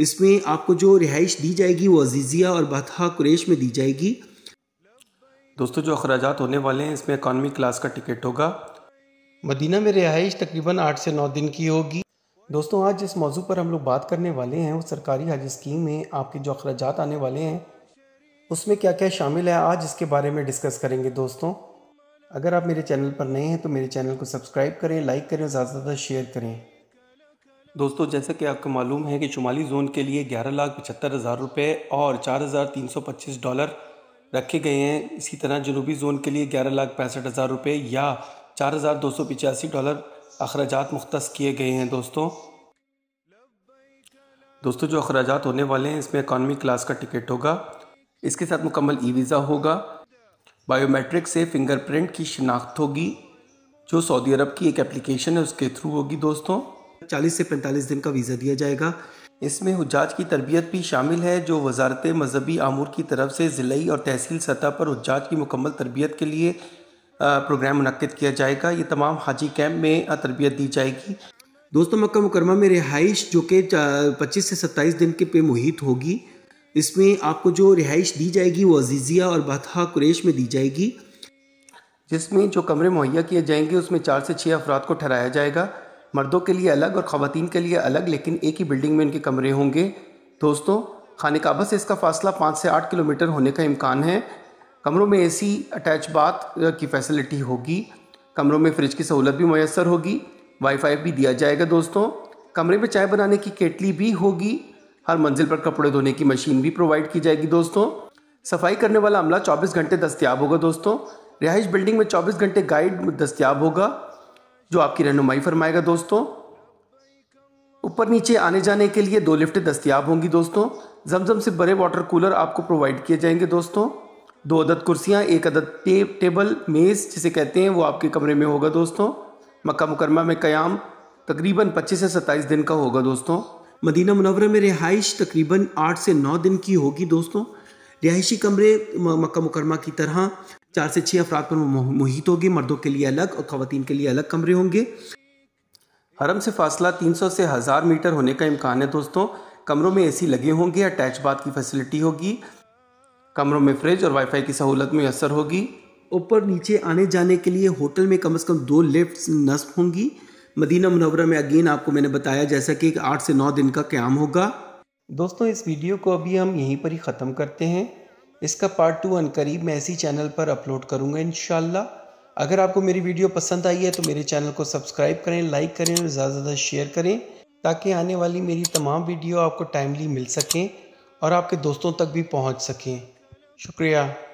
इसमें आपको जो रिहाइश दी जाएगी वो अजीज़िया और बथहा कुरेश में दी जाएगी दोस्तों जो अखराज होने वाले हैं इसमें इकानमी क्लास का टिकट होगा मदीना में रिहाइश तकरीबन आठ से नौ दिन की होगी दोस्तों आज जिस मौजू पर हम लोग बात करने वाले हैं वो सरकारी हज स्कीम में आपके जो अखराज आने वाले हैं उसमें क्या क्या शामिल है आज इसके बारे में डिस्कस करेंगे दोस्तों अगर आप मेरे चैनल पर नए हैं तो मेरे चैनल को सब्सक्राइब करें लाइक करें और ज़्यादा से ज़्यादा शेयर करें दोस्तों जैसा कि आपको मालूम है कि शुमाली जोन के लिए ग्यारह लाख पचहत्तर हज़ार रुपये और चार हज़ार तीन सौ पच्चीस डॉलर रखे गए हैं इसी तरह जनूबी जोन के लिए ग्यारह लाख पैंसठ हज़ार रुपये या चार हज़ार दो सौ पिचासी डॉलर अखराज मुख्त किए गए हैं दोस्तों दोस्तों जो अखराज होने वाले हैं इसमें इकानमी क्लास का टिकट होगा इसके साथ मुकम्मल ई वीज़ा होगा बायोमेट्रिक से फिंगरप्रिंट की शिनाख्त होगी जो सऊदी अरब की एक एप्लीकेशन है उसके थ्रू होगी दोस्तों चालीस से पैंतालीस दिन का वीज़ा दिया जाएगा इसमें हजाज की तरबियत भी शामिल है जो वजारत मजहबी आमूर की तरफ से ज़िलई और तहसील सतह पर हजाज की मुकम्मल तरबियत के लिए प्रोग्राम मनद किया जाएगा ये तमाम हाजी कैम्प में तरबियत दी जाएगी दोस्तों मक्का मुकरमा में रिहाइश जो कि 25 से 27 दिन के पे मुहित होगी इसमें आपको जो रिहाइश दी जाएगी वो अजीज़िया और बथहा कुरेश में दी जाएगी जिसमें जो कमरे मुहैया किए जाएंगे उसमें चार से छः अफराद को ठहराया जाएगा मर्दों के लिए अलग और ख़वान के लिए अलग लेकिन एक ही बिल्डिंग में इनके कमरे होंगे दोस्तों खान काबा से इसका फासला पाँच से आठ किलोमीटर होने का इम्कान है कमरों में एसी अटैच बाथ की फैसिलिटी होगी कमरों में फ्रिज की सहूलत भी मैसर होगी वाईफाई भी दिया जाएगा दोस्तों कमरे में चाय बनाने की केटली भी होगी हर मंजिल पर कपड़े धोने की मशीन भी प्रोवाइड की जाएगी दोस्तों सफाई करने वाला अमला 24 घंटे दस्तियाब होगा दोस्तों रिहाइश बिल्डिंग में 24 घंटे गाइड दस्तियाब होगा जो आपकी रहनुमाई फरमाएगा दोस्तों ऊपर नीचे आने जाने के लिए दो लिफ्टें दस्तियाब होंगी दोस्तों जमजम से बड़े वाटर कूलर आपको प्रोवाइड किए जाएंगे दोस्तों दो अदद कुर्सियाँ एक अदद टे, टेबल मेज़ जिसे कहते हैं वो आपके कमरे में होगा दोस्तों मक्का मुकरमा में क़याम तकरीबन 25 से 27 दिन का होगा दोस्तों मदीना मनवरा में रिहाइश तकरीबन 8 से 9 दिन की होगी दोस्तों रिहायशी कमरे मक्का मुकरमा की तरह चार से छः अफराद पर मुहित होगी मर्दों के लिए अलग और ख़वान के लिए अलग कमरे होंगे हरम से फासला 300 से हज़ार मीटर होने का इम्कान है दोस्तों कमरों में एसी लगे होंगे अटैच बाथ की फैसिलिटी होगी कमरों में फ्रिज और वाईफाई की सहूलत मैसर होगी ऊपर नीचे आने जाने के लिए होटल में कम से कम दो लिफ्ट नस्ब होंगी मदीना मनवरा में अगेन आपको मैंने बताया जैसा कि आठ से नौ दिन का क्याम होगा दोस्तों इस वीडियो को अभी हम यहीं पर ही ख़त्म करते हैं इसका पार्ट टू अन करीब मैं इसी चैनल पर अपलोड करूँगा इन अगर आपको मेरी वीडियो पसंद आई है तो मेरे चैनल को सब्सक्राइब करें लाइक करें और ज़्यादा से ज़्यादा शेयर करें ताकि आने वाली मेरी तमाम वीडियो आपको टाइमली मिल सकें और आपके दोस्तों तक भी पहुँच सकें शुक्रिया